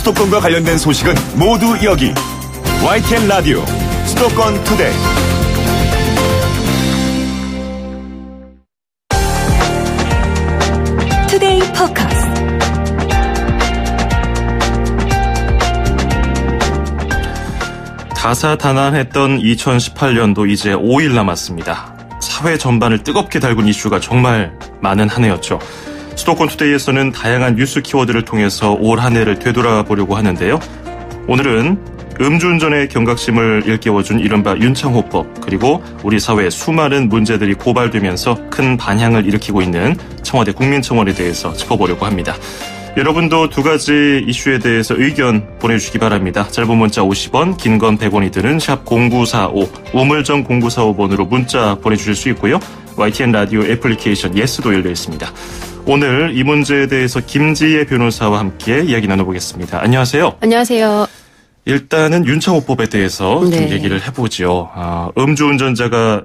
수도권과 관련된 소식은 모두 여기 YTN 라디오 수도권 투데이. 투데이 포커스. 다사다난했던 2018년도 이제 5일 남았습니다. 사회 전반을 뜨겁게 달군 이슈가 정말 많은 한 해였죠. 수도권 투데이에서는 다양한 뉴스 키워드를 통해서 올한 해를 되돌아보려고 하는데요. 오늘은 음주운전의 경각심을 일깨워준 이른바 윤창호법 그리고 우리 사회의 수많은 문제들이 고발되면서 큰 반향을 일으키고 있는 청와대 국민청원에 대해서 짚어보려고 합니다. 여러분도 두 가지 이슈에 대해서 의견 보내주시기 바랍니다. 짧은 문자 50원, 긴 건 100원이 드는 샵 0945, 우물정 0945번으로 문자 보내주실 수 있고요. YTN 라디오 애플리케이션 예스도 열려 있습니다. 오늘 이 문제에 대해서 김지혜 변호사와 함께 이야기 나눠보겠습니다. 안녕하세요. 안녕하세요. 일단은 윤창호법에 대해서 네. 좀 얘기를 해보죠 아, 음주운전자가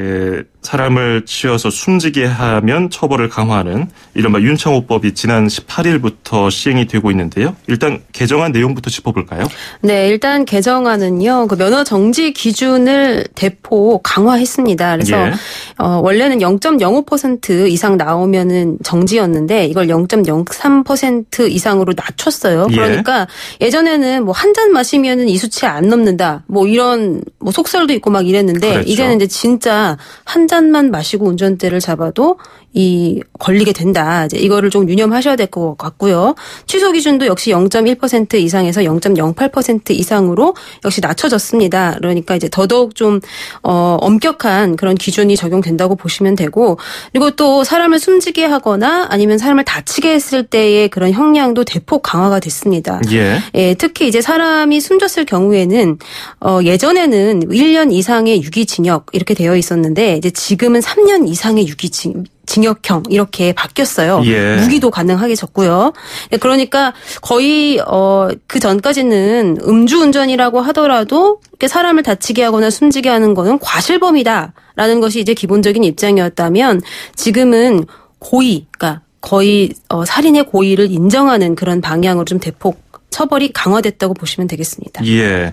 예, 사람을 치어서 숨지게 하면 처벌을 강화하는 이른바 윤창호법이 지난 18일부터 시행이 되고 있는데요. 일단 개정안 내용부터 짚어볼까요? 네, 일단 개정안은요. 그 면허 정지 기준을 대폭 강화했습니다. 그래서 예. 어, 원래는 0.05% 이상 나오면은 정지였는데 이걸 0.03% 이상으로 낮췄어요. 예. 그러니까 예. 전에는 뭐 한 잔 마시면은 이 수치 안 넘는다. 뭐 이런 뭐 속설도 있고 막 이랬는데 그렇죠. 이제는 이제 진짜 한 잔만 마시고 운전대를 잡아도 이 걸리게 된다. 이제 이거를 좀 유념하셔야 될 것 같고요. 취소 기준도 역시 0.1% 이상에서 0.08% 이상으로 역시 낮춰졌습니다. 그러니까 이제 더더욱 좀 어, 엄격한 그런 기준이 적용된다고 보시면 되고 그리고 또 사람을 숨지게 하거나 아니면 사람을 다치게 했을 때의 그런 형량도 대폭 강화가 됐습니다. 예. 예 특히 이제 사람이 숨졌을 경우에는 어, 예전에는 1년 이상의 유기징역 이렇게 되어 있었. 있었는데 이제 지금은 3년 이상의 유기징 징역형 이렇게 바뀌었어요. 예. 무기도 가능하게졌고요. 네, 그러니까 거의 어그 전까지는 음주운전이라고 하더라도 이렇게 사람을 다치게 하거나 숨지게 하는 거는 과실범이다라는 것이 이제 기본적인 입장이었다면 지금은 고의, 그러니까 거의 어, 살인의 고의를 인정하는 그런 방향으로 좀 대폭 처벌이 강화됐다고 보시면 되겠습니다. 예.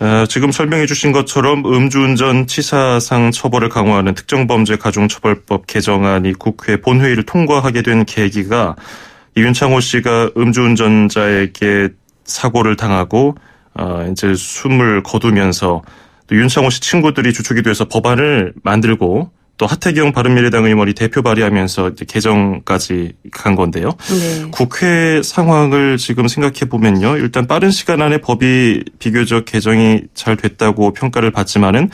어, 지금 설명해 주신 것처럼 음주운전 치사상 처벌을 강화하는 특정범죄 가중처벌법 개정안이 국회 본회의를 통과하게 된 계기가 이윤창호 씨가 음주운전자에게 사고를 당하고 어, 이제 숨을 거두면서 또 윤창호 씨 친구들이 주축이 돼서 법안을 만들고 또 하태경 바른미래당 의원이 대표 발의하면서 이제 개정까지 간 건데요. 네. 국회 상황을 지금 생각해 보면요. 일단 빠른 시간 안에 법이 비교적 개정이 잘 됐다고 평가를 받지만은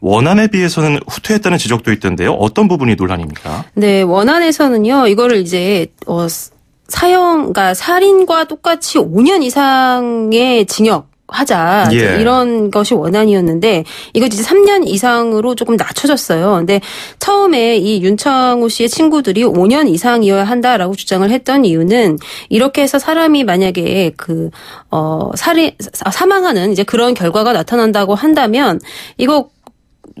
원안에 비해서는 후퇴했다는 지적도 있던데요. 어떤 부분이 논란입니까? 네, 원안에서는요. 이거를 이제 어 사형, 그러니까 살인과 똑같이 5년 이상의 징역 하자 예. 이런 것이 원안이었는데 이거 이제 3년 이상으로 조금 낮춰졌어요. 근데 처음에 이 윤창호 씨의 친구들이 5년 이상이어야 한다라고 주장을 했던 이유는 이렇게 해서 사람이 만약에 그어 살해 사망하는 이제 그런 결과가 나타난다고 한다면 이거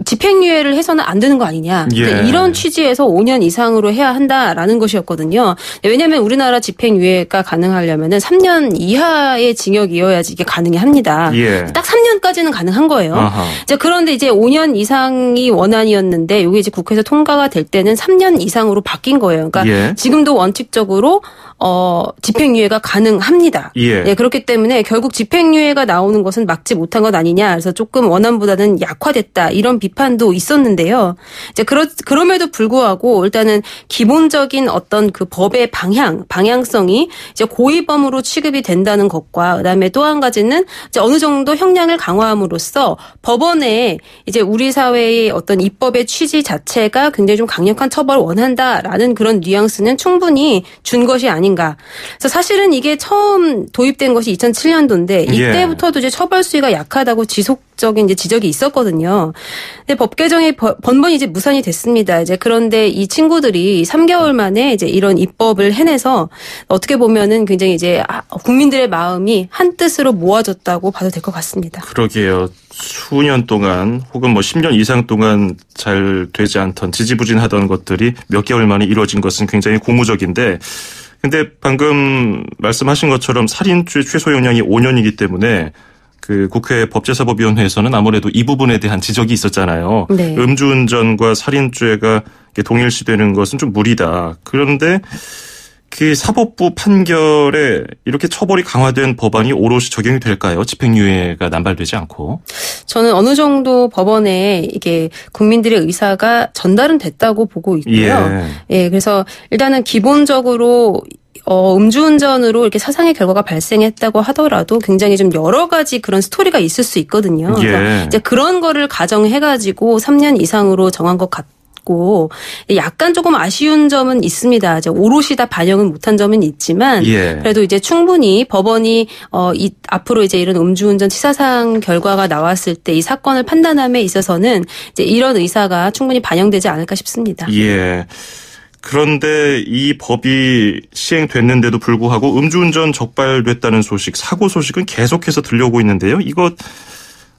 집행유예를 해서는 안 되는 거 아니냐. 예. 그러니까 이런 취지에서 5년 이상으로 해야 한다라는 것이었거든요. 왜냐하면 우리나라 집행유예가 가능하려면 3년 이하의 징역이어야지 이게 가능 합니다. 예. 딱 3년까지는 가능한 거예요. 이제 그런데 이제 5년 이상이 원안이었는데 이게 이제 국회에서 통과가 될 때는 3년 이상으로 바뀐 거예요. 그러니까 예. 지금도 원칙적으로 어, 집행유예가 가능합니다. 예. 예. 그렇기 때문에 결국 집행유예가 나오는 것은 막지 못한 것 아니냐. 그래서 조금 원안보다는 약화됐다. 이런 비판도 있었는데요. 이제 그렇 그럼에도 불구하고 일단은 기본적인 어떤 그 법의 방향, 방향성이 이제 고의범으로 취급이 된다는 것과 그다음에 또 한 가지는 이제 어느 정도 형량을 강화함으로써 법원에 이제 우리 사회의 어떤 입법의 취지 자체가 굉장히 좀 강력한 처벌을 원한다라는 그런 뉘앙스는 충분히 준 것이 아닌 아닌가. 그래서 사실은 이게 처음 도입된 것이 2007년도인데 예. 이때부터도 이제 처벌 수위가 약하다고 지속적인 이제 지적이 있었거든요. 근데 법 개정이 번번이 이제 무산이 됐습니다. 이제 그런데 이 친구들이 3개월 만에 이제 이런 입법을 해내서 어떻게 보면은 굉장히 이제 아, 국민들의 마음이 한 뜻으로 모아졌다고 봐도 될 것 같습니다. 그러게요. 수년 동안 혹은 뭐 10년 이상 동안 잘 되지 않던 지지부진하던 것들이 몇 개월 만에 이루어진 것은 굉장히 고무적인데 근데 방금 말씀하신 것처럼 살인죄 최소 형량이 5년이기 때문에 그 국회 법제사법위원회에서는 아무래도 이 부분에 대한 지적이 있었잖아요. 네. 음주운전과 살인죄가 동일시되는 것은 좀 무리다. 그런데 그 사법부 판결에 이렇게 처벌이 강화된 법안이 오롯이 적용이 될까요? 집행유예가 남발되지 않고. 저는 어느 정도 법원에 이게 국민들의 의사가 전달은 됐다고 보고 있고요. 예, 예 그래서 일단은 기본적으로 어, 음주운전으로 이렇게 사상의 결과가 발생했다고 하더라도 굉장히 좀 여러 가지 그런 스토리가 있을 수 있거든요. 예. 그래서 이제 그런 거를 가정해가지고 3년 이상으로 정한 것 같아요. 했고 약간 조금 아쉬운 점은 있습니다. 이제 오롯이 다 반영은 못한 점은 있지만 예. 그래도 이제 충분히 법원이 어, 이, 앞으로 이제 이런 음주운전 치사상 결과가 나왔을 때 이 사건을 판단함에 있어서는 이제 이런 의사가 충분히 반영되지 않을까 싶습니다. 예. 그런데 이 법이 시행됐는데도 불구하고 음주운전 적발됐다는 소식, 사고 소식은 계속해서 들려오고 있는데요. 이것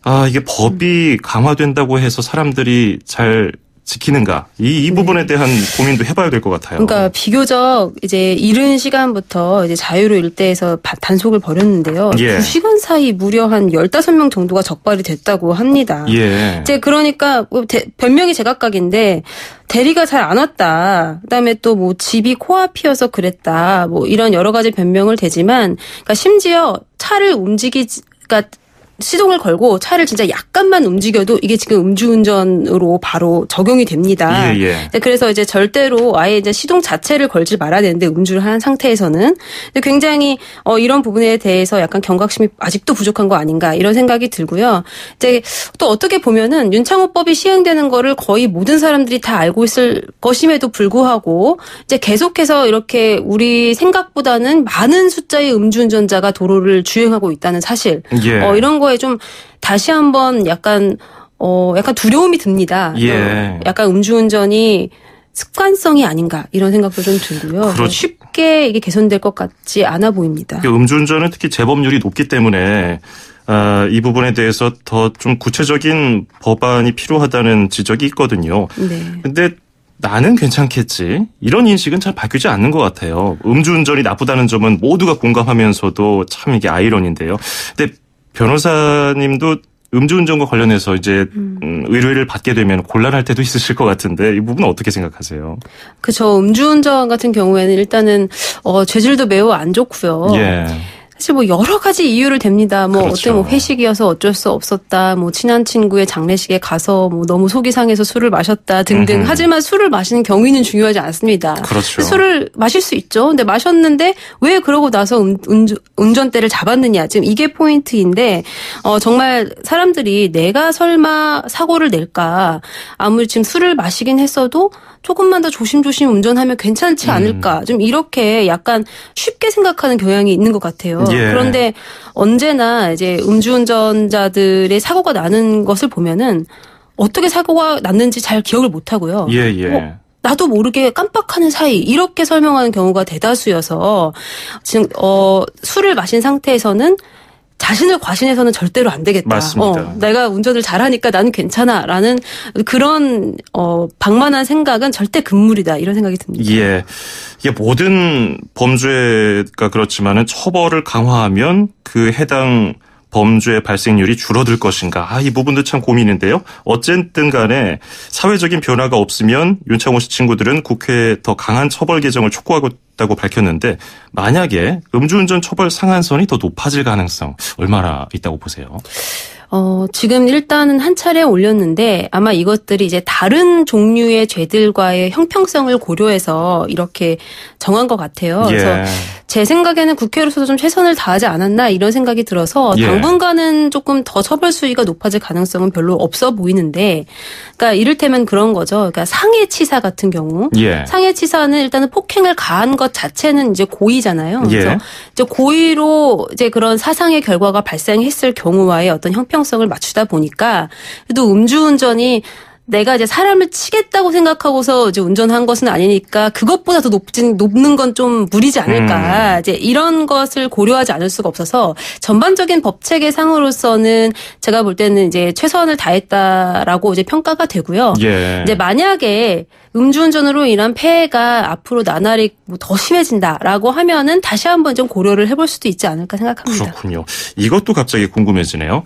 아, 이게 법이 강화된다고 해서 사람들이 잘 지키는가 이, 이 네. 부분에 대한 고민도 해봐야 될 것 같아요. 그러니까 비교적 이제 이른 시간부터 이제 자유로 일대에서 단속을 벌였는데요. 예. 2시간 사이 무려 한 열다섯 명 정도가 적발이 됐다고 합니다. 예. 이제 그러니까 뭐 대, 변명이 제각각인데 대리가 잘 안 왔다. 그다음에 또 뭐 집이 코앞이어서 그랬다. 뭐 이런 여러 가지 변명을 대지만 그러니까 심지어 차를 움직이지 그러니까 시동을 걸고 차를 진짜 약간만 움직여도 이게 지금 음주운전으로 바로 적용이 됩니다. 예, 예. 네, 그래서 이제 절대로 아예 이제 시동 자체를 걸지 말아야 되는데 음주를 한 상태에서는 굉장히 어 이런 부분에 대해서 약간 경각심이 아직도 부족한 거 아닌가 이런 생각이 들고요. 이제 또 어떻게 보면은 윤창호법이 시행되는 거를 거의 모든 사람들이 다 알고 있을 것임에도 불구하고 이제 계속해서 이렇게 우리 생각보다는 많은 숫자의 음주운전자가 도로를 주행하고 있다는 사실. 예. 어 이런 거에 좀 다시 한번 약간 어 약간 두려움이 듭니다. 예. 어, 약간 음주운전이 습관성이 아닌가 이런 생각도 좀 들고요. 네, 그렇지. 쉽게 이게 개선될 것 같지 않아 보입니다. 그 음주운전은 특히 재범률이 높기 때문에 아, 이 부분에 대해서 더 좀 구체적인 법안이 필요하다는 지적이 있거든요. 네. 근데 나는 괜찮겠지 이런 인식은 잘 바뀌지 않는 것 같아요. 음주운전이 나쁘다는 점은 모두가 공감하면서도 참 이게 아이러니인데요. 근데 변호사님도 음주운전과 관련해서 이제 음. 음. 의뢰를 받게 되면 곤란할 때도 있으실 것 같은데 이 부분 어떻게 생각하세요? 그 저 음주운전 같은 경우에는 일단은 어, 죄질도 매우 안 좋고요. 예. 사실 뭐 여러 가지 이유를 댑니다. 뭐 그렇죠. 어때 뭐 회식이어서 어쩔 수 없었다. 뭐 친한 친구의 장례식에 가서 뭐 너무 속이 상해서 술을 마셨다 등등. 음흠. 하지만 술을 마시는 경위는 중요하지 않습니다. 그렇죠. 술을 마실 수 있죠. 근데 마셨는데 왜 그러고 나서 음, 운, 운, 전대를 잡았느냐. 지금 이게 포인트인데 어 정말 사람들이 내가 설마 사고를 낼까 아무리 지금 술을 마시긴 했어도 조금만 더 조심조심 운전하면 괜찮지 음. 않을까. 음. 좀 이렇게 약간 쉽게 생각하는 경향이 있는 것 같아요. 예. 그런데 언제나 이제 음주운전자들의 사고가 나는 것을 보면은 어떻게 사고가 났는지 잘 기억을 못 하고요. 예, 예. 뭐 나도 모르게 깜빡하는 사이 이렇게 설명하는 경우가 대다수여서 지금 어 술을 마신 상태에서는 자신을 과신해서는 절대로 안 되겠다. 맞습니다. 어, 내가 운전을 잘하니까 나는 괜찮아라는 그런 어 방만한 생각은 절대 금물이다 이런 생각이 듭니다. 예, 이게 모든 범죄가 그렇지만은 처벌을 강화하면 그 해당 범죄 발생률이 줄어들 것인가. 아, 이 부분도 참 고민인데요. 어쨌든 간에 사회적인 변화가 없으면 윤창호 씨 친구들은 국회에 더 강한 처벌 개정을 촉구하고 있다고 밝혔는데 만약에 음주운전 처벌 상한선이 더 높아질 가능성 얼마나 있다고 보세요? 어, 지금 일단은 한 차례 올렸는데 아마 이것들이 이제 다른 종류의 죄들과의 형평성을 고려해서 이렇게 정한 것 같아요. 예. 그래서 제 생각에는 국회로서도 좀 최선을 다하지 않았나 이런 생각이 들어서 예. 당분간은 조금 더 처벌 수위가 높아질 가능성은 별로 없어 보이는데 그러니까 이를테면 그런 거죠. 그러니까 상해치사 같은 경우 예. 상해치사는 일단은 폭행을 가한 것 자체는 이제 고의잖아요. 예. 그래서 이제 고의로 이제 그런 사상의 결과가 발생했을 경우와의 어떤 형평 투명성을 맞추다 보니까 그래도 음주운전이 내가 이제 사람을 치겠다고 생각하고서 이제 운전한 것은 아니니까 그것보다 더 높진 높는 건 좀 무리지 않을까 음. 이제 이런 것을 고려하지 않을 수가 없어서 전반적인 법 체계 상으로서는 제가 볼 때는 이제 최선을 다했다라고 이제 평가가 되고요. 예. 이제 만약에 음주운전으로 인한 폐해가 앞으로 나날이 뭐더 심해진다라고 하면은 다시 한번 좀 고려를 해볼 수도 있지 않을까 생각합니다. 그렇군요. 이것도 갑자기 궁금해지네요.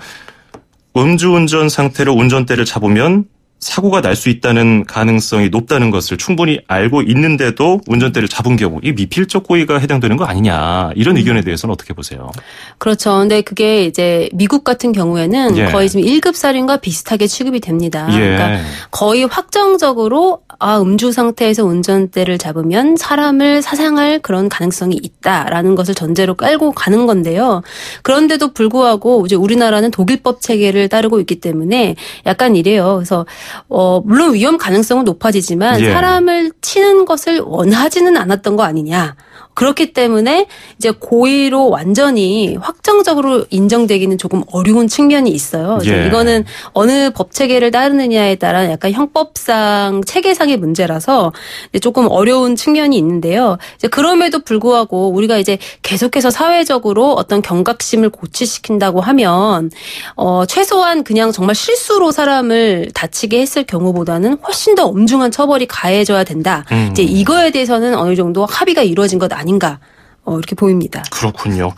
음주운전 상태로 운전대를 잡으면 사고가 날 수 있다는 가능성이 높다는 것을 충분히 알고 있는데도 운전대를 잡은 경우 이 미필적 고의가 해당되는 거 아니냐 이런 음. 의견에 대해서는 어떻게 보세요? 그렇죠. 근데 그게 이제 미국 같은 경우에는 예. 거의 지금 1급 살인과 비슷하게 취급이 됩니다. 예. 그러니까 거의 확정적으로 아 음주 상태에서 운전대를 잡으면 사람을 사상할 그런 가능성이 있다라는 것을 전제로 깔고 가는 건데요. 그런데도 불구하고 이제 우리나라는 독일법 체계를 따르고 있기 때문에 약간 이래요. 그래서 어, 물론 위험 가능성은 높아지지만 예. 사람을 치는 것을 원하지는 않았던 거 아니냐. 그렇기 때문에 이제 고의로 완전히 확정적으로 인정되기는 조금 어려운 측면이 있어요. 예. 이거는 어느 법 체계를 따르느냐에 따라 약간 형법상 체계상의 문제라서 조금 어려운 측면이 있는데요. 이제 그럼에도 불구하고 우리가 이제 계속해서 사회적으로 어떤 경각심을 고취시킨다고 하면 어 최소한 그냥 정말 실수로 사람을 다치게 했을 경우보다는 훨씬 더 엄중한 처벌이 가해져야 된다. 음. 이제 이거에 대해서는 어느 정도 합의가 이루어진 것 아니 아닌가 어, 이렇게 보입니다. 그렇군요.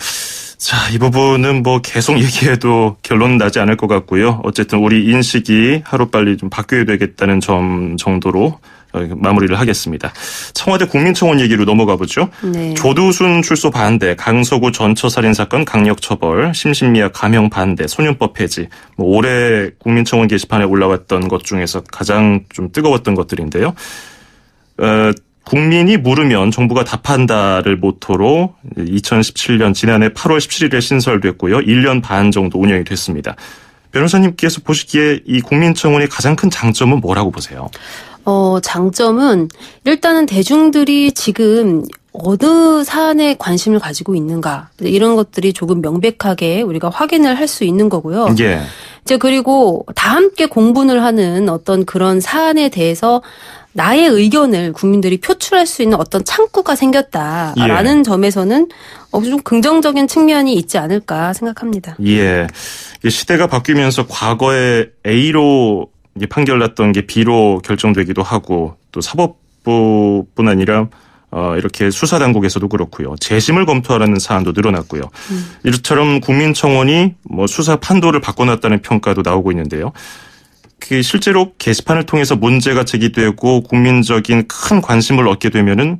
자, 이 부분은 뭐 계속 얘기해도 결론 나지 않을 것 같고요. 어쨌든 우리 인식이 하루빨리 좀 바뀌어야 되겠다는 점 정도로 어, 마무리를 하겠습니다. 청와대 국민청원 얘기로 넘어가 보죠. 네. 조두순 출소 반대, 강서구 전처 살인 사건 강력 처벌, 심신미약 감형 반대, 소년법 폐지. 뭐 올해 국민청원 게시판에 올라왔던 것 중에서 가장 좀 뜨거웠던 것들인데요. 어, 국민이 물으면 정부가 답한다를 모토로 2017년 지난해 8월 17일에 신설됐고요. 1년 반 정도 운영이 됐습니다. 변호사님께서 보시기에 이 국민청원의 가장 큰 장점은 뭐라고 보세요? 어, 장점은 일단은 대중들이 지금 어느 사안에 관심을 가지고 있는가 이런 것들이 조금 명백하게 우리가 확인을 할 수 있는 거고요. 예. 이제 그리고 다 함께 공분을 하는 어떤 그런 사안에 대해서 나의 의견을 국민들이 표출할 수 있는 어떤 창구가 생겼다라는 예. 점에서는 어, 좀 긍정적인 측면이 있지 않을까 생각합니다. 예. 시대가 바뀌면서 과거에 A로 판결났던 게 B로 결정되기도 하고 또 사법부뿐 아니라 어, 이렇게 수사 당국에서도 그렇고요. 재심을 검토하라는 사안도 늘어났고요. 음. 이처럼 국민청원이 뭐 수사 판도를 바꿔놨다는 평가도 나오고 있는데요. 그 실제로 게시판을 통해서 문제가 제기되고 국민적인 큰 관심을 얻게 되면은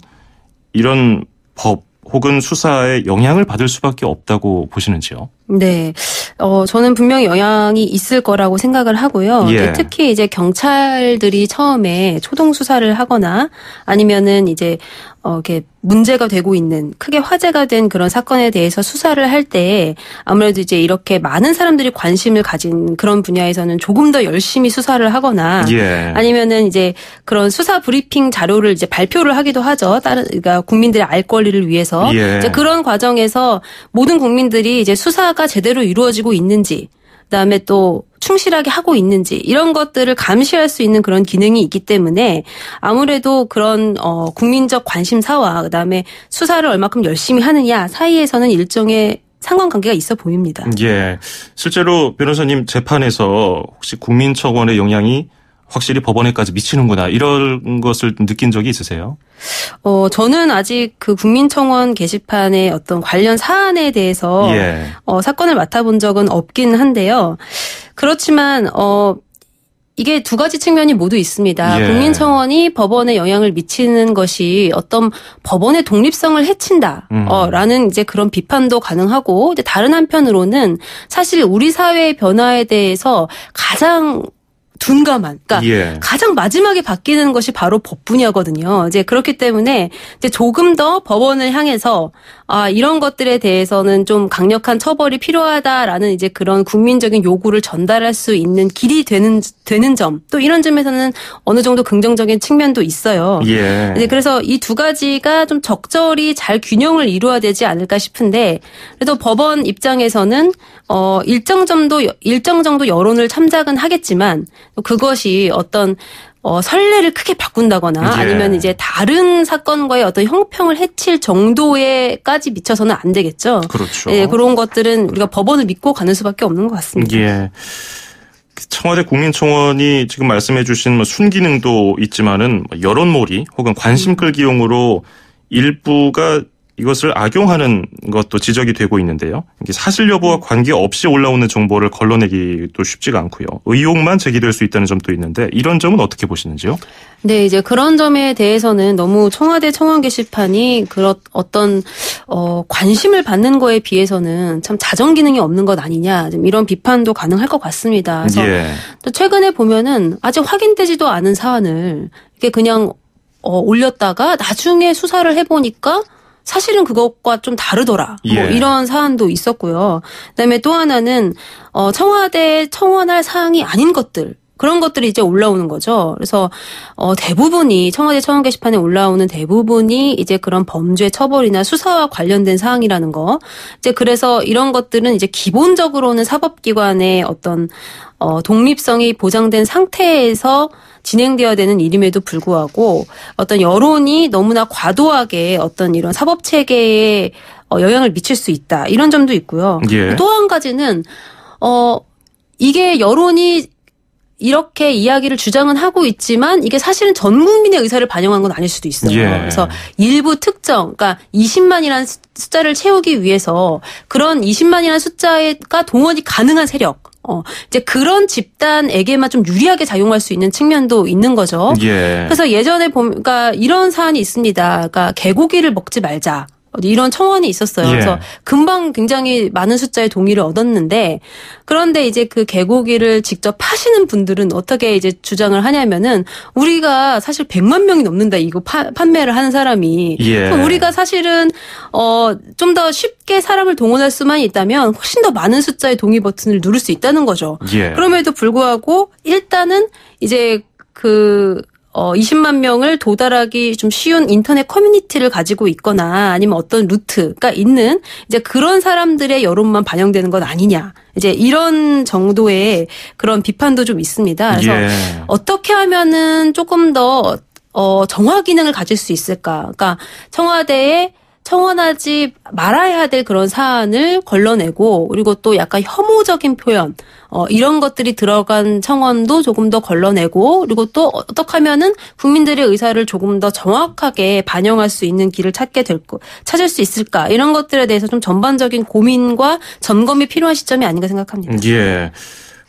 이런 법 혹은 수사에 영향을 받을 수밖에 없다고 보시는지요? 네. 어, 저는 분명히 영향이 있을 거라고 생각을 하고요. 예. 특히 이제 경찰들이 처음에 초동 수사를 하거나 아니면은 이제 어, 이렇게 문제가 되고 있는 크게 화제가 된 그런 사건에 대해서 수사를 할 때 아무래도 이제 이렇게 많은 사람들이 관심을 가진 그런 분야에서는 조금 더 열심히 수사를 하거나 예. 아니면은 이제 그런 수사 브리핑 자료를 이제 발표를 하기도 하죠. 다른 그러니까 국민들의 알 권리를 위해서 예. 그런 과정에서 모든 국민들이 이제 수사 평가가 제대로 이루어지고 있는지 그다음에 또 충실하게 하고 있는지 이런 것들을 감시할 수 있는 그런 기능이 있기 때문에 아무래도 그런 어 국민적 관심사와 그다음에 수사를 얼마큼 열심히 하느냐 사이에서는 일종의 상관관계가 있어 보입니다. 예. 실제로 변호사님 재판에서 혹시 국민청원의 영향이 확실히 법원에까지 미치는구나 이런 것을 느낀 적이 있으세요? 어 저는 아직 그 국민청원 게시판에 어떤 관련 사안에 대해서 예. 어, 사건을 맡아본 적은 없긴 한데요. 그렇지만 어. 이게 두 가지 측면이 모두 있습니다. 예. 국민청원이 법원에 영향을 미치는 것이 어떤 법원의 독립성을 해친다라는 음. 어, 이제 그런 비판도 가능하고, 이제 다른 한편으로는 사실 우리 사회의 변화에 대해서 가장 둔감한. 그러니까 예. 가장 마지막에 바뀌는 것이 바로 법 분야거든요. 이제 그렇기 때문에 이제 조금 더 법원을 향해서 아 이런 것들에 대해서는 좀 강력한 처벌이 필요하다라는 이제 그런 국민적인 요구를 전달할 수 있는 길이 되는 되는 점. 또 이런 점에서는 어느 정도 긍정적인 측면도 있어요. 예. 이제 그래서 이 두 가지가 좀 적절히 잘 균형을 이루어야 되지 않을까 싶은데 그래도 법원 입장에서는 어 일정 정도 일정 정도 여론을 참작은 하겠지만 그것이 어떤 어, 선례를 크게 바꾼다거나 예. 아니면 이제 다른 사건과의 어떤 형평을 해칠 정도에까지 미쳐서는 안 되겠죠. 그렇죠. 예, 그런 것들은 우리가 법원을 믿고 가는 수밖에 없는 것 같습니다. 예. 청와대 국민청원이 지금 말씀해 주신 뭐 순기능도 있지만은 뭐 여론몰이 혹은 관심 끌기용으로 일부가 이것을 악용하는 것도 지적이 되고 있는데요. 사실 여부와 관계없이 올라오는 정보를 걸러내기도 쉽지가 않고요. 의혹만 제기될 수 있다는 점도 있는데 이런 점은 어떻게 보시는지요? 네, 이제 그런 점에 대해서는 너무 청와대 청원 게시판이 그런 어떤 어, 관심을 받는 거에 비해서는 참 자정 기능이 없는 것 아니냐 이런 비판도 가능할 것 같습니다. 그래서 예. 또 최근에 보면은 아직 확인되지도 않은 사안을 이렇게 그냥 어, 올렸다가 나중에 수사를 해보니까 사실은 그것과 좀 다르더라. 뭐 예. 뭐 이런 사안도 있었고요. 그다음에 또 하나는 어 청와대 청원할 사항이 아닌 것들 그런 것들이 이제 올라오는 거죠. 그래서 어 대부분이 청와대 청원 게시판에 올라오는 대부분이 이제 그런 범죄 처벌이나 수사와 관련된 사항이라는 거. 이제 그래서 이런 것들은 이제 기본적으로는 사법기관의 어떤 어 독립성이 보장된 상태에서 진행되어야 되는 일임에도 불구하고 어떤 여론이 너무나 과도하게 어떤 이런 사법 체계에 어 영향을 미칠 수 있다. 이런 점도 있고요. 예. 또한 가지는 어 이게 여론이 이렇게 이야기를 주장은 하고 있지만 이게 사실은 전 국민의 의사를 반영한 건 아닐 수도 있어요. 예. 그래서 일부 특정, 그러니까 20만이라는 숫자를 채우기 위해서 그런 20만이라는 숫자가 동원이 가능한 세력, 어, 이제 그런 집단에게만 좀 유리하게 작용할 수 있는 측면도 있는 거죠. 예. 그래서 예전에 보니까 그러니까 이런 사안이 있습니다. 그러니까 개고기를 먹지 말자. 이런 청원이 있었어요. 예. 그래서 금방 굉장히 많은 숫자의 동의를 얻었는데 그런데 이제 그 개고기를 직접 파시는 분들은 어떻게 이제 주장을 하냐면은 우리가 사실 100만 명이 넘는다 이거 파, 판매를 하는 사람이 예. 우리가 사실은 어 좀 더 쉽게 사람을 동원할 수만 있다면 훨씬 더 많은 숫자의 동의 버튼을 누를 수 있다는 거죠. 예. 그럼에도 불구하고 일단은 이제 그 어, 20만 명을 도달하기 좀 쉬운 인터넷 커뮤니티를 가지고 있거나 아니면 어떤 루트가 있는 이제 그런 사람들의 여론만 반영되는 건 아니냐. 이제 이런 정도의 그런 비판도 좀 있습니다. 그래서 예. 어떻게 하면은 조금 더 어, 정화 기능을 가질 수 있을까. 그러니까 청와대에 청원하지 말아야 될 그런 사안을 걸러내고 그리고 또 약간 혐오적인 표현 어, 이런 것들이 들어간 청원도 조금 더 걸러내고 그리고 또 어떻게 하면은 국민들의 의사를 조금 더 정확하게 반영할 수 있는 길을 찾게 될 거, 찾을 수 있을까 이런 것들에 대해서 좀 전반적인 고민과 점검이 필요한 시점이 아닌가 생각합니다. 음, 예.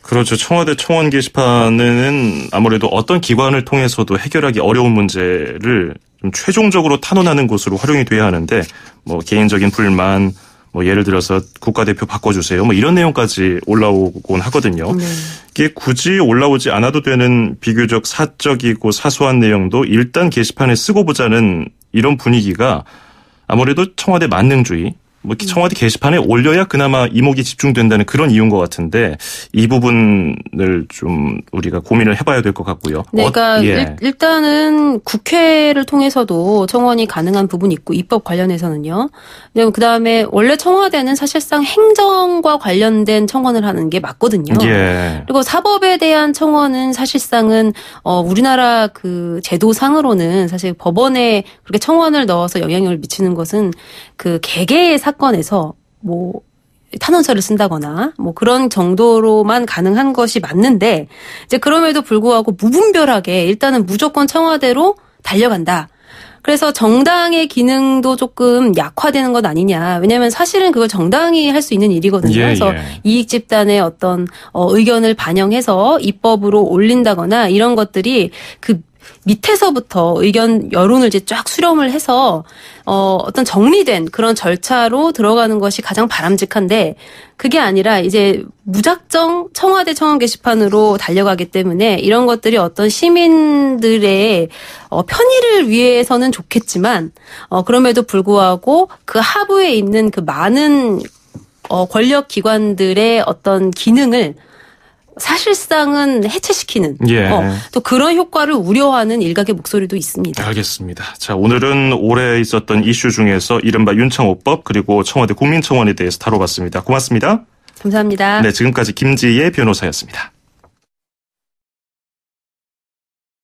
그렇죠. 청와대 청원 게시판은 아무래도 어떤 기관을 통해서도 해결하기 어려운 문제를 좀 최종적으로 탄원하는 곳으로 활용이 돼야 하는데 뭐 개인적인 불만 뭐 예를 들어서 국가대표 바꿔주세요. 뭐 이런 내용까지 올라오곤 하거든요. 네. 이게 굳이 올라오지 않아도 되는 비교적 사적이고 사소한 내용도 일단 게시판에 쓰고 보자는 이런 분위기가 아무래도 청와대 만능주의 뭐 청와대 게시판에 올려야 그나마 이목이 집중된다는 그런 이유인 것 같은데 이 부분을 좀 우리가 고민을 해봐야 될 것 같고요. 네, 어, 그러니까 어, 예. 일, 단은 국회를 통해서도 청원이 가능한 부분이 있고 입법 관련해서는요. 그 다음에 원래 청와대는 사실상 행정과 관련된 청원을 하는 게 맞거든요. 예. 그리고 사법에 대한 청원은 사실상은 어, 우리나라 그 제도상으로는 사실 법원에 그렇게 청원을 넣어서 영향을 력 미치는 것은 그 개개의 사 사건에서 뭐 탄원서를 쓴다거나 뭐 그런 정도로만 가능한 것이 맞는데 이제 그럼에도 불구하고 무분별하게 일단은 무조건 청와대로 달려간다. 그래서 정당의 기능도 조금 약화되는 것 아니냐. 왜냐하면 사실은 그걸 정당이 할 수 있는 일이거든요. 예, 그래서 예. 이익 집단의 어떤 어, 의견을 반영해서 입법으로 올린다거나 이런 것들이 그 밑에서부터 의견 여론을 이제 쫙 수렴을 해서 어 어떤 정리된 그런 절차로 들어가는 것이 가장 바람직한데 그게 아니라 이제 무작정 청와대 청원 게시판으로 달려가기 때문에 이런 것들이 어떤 시민들의 어, 편의를 위해서는 좋겠지만 어, 그럼에도 불구하고 그 하부에 있는 그 많은 어, 권력 기관들의 어떤 기능을 사실상은 해체시키는 예. 어, 또 그런 효과를 우려하는 일각의 목소리도 있습니다. 알겠습니다. 자 오늘은 올해 있었던 이슈 중에서 이른바 윤창호법 그리고 청와대 국민청원에 대해서 다뤄봤습니다. 고맙습니다. 감사합니다. 네 지금까지 김지혜 변호사였습니다.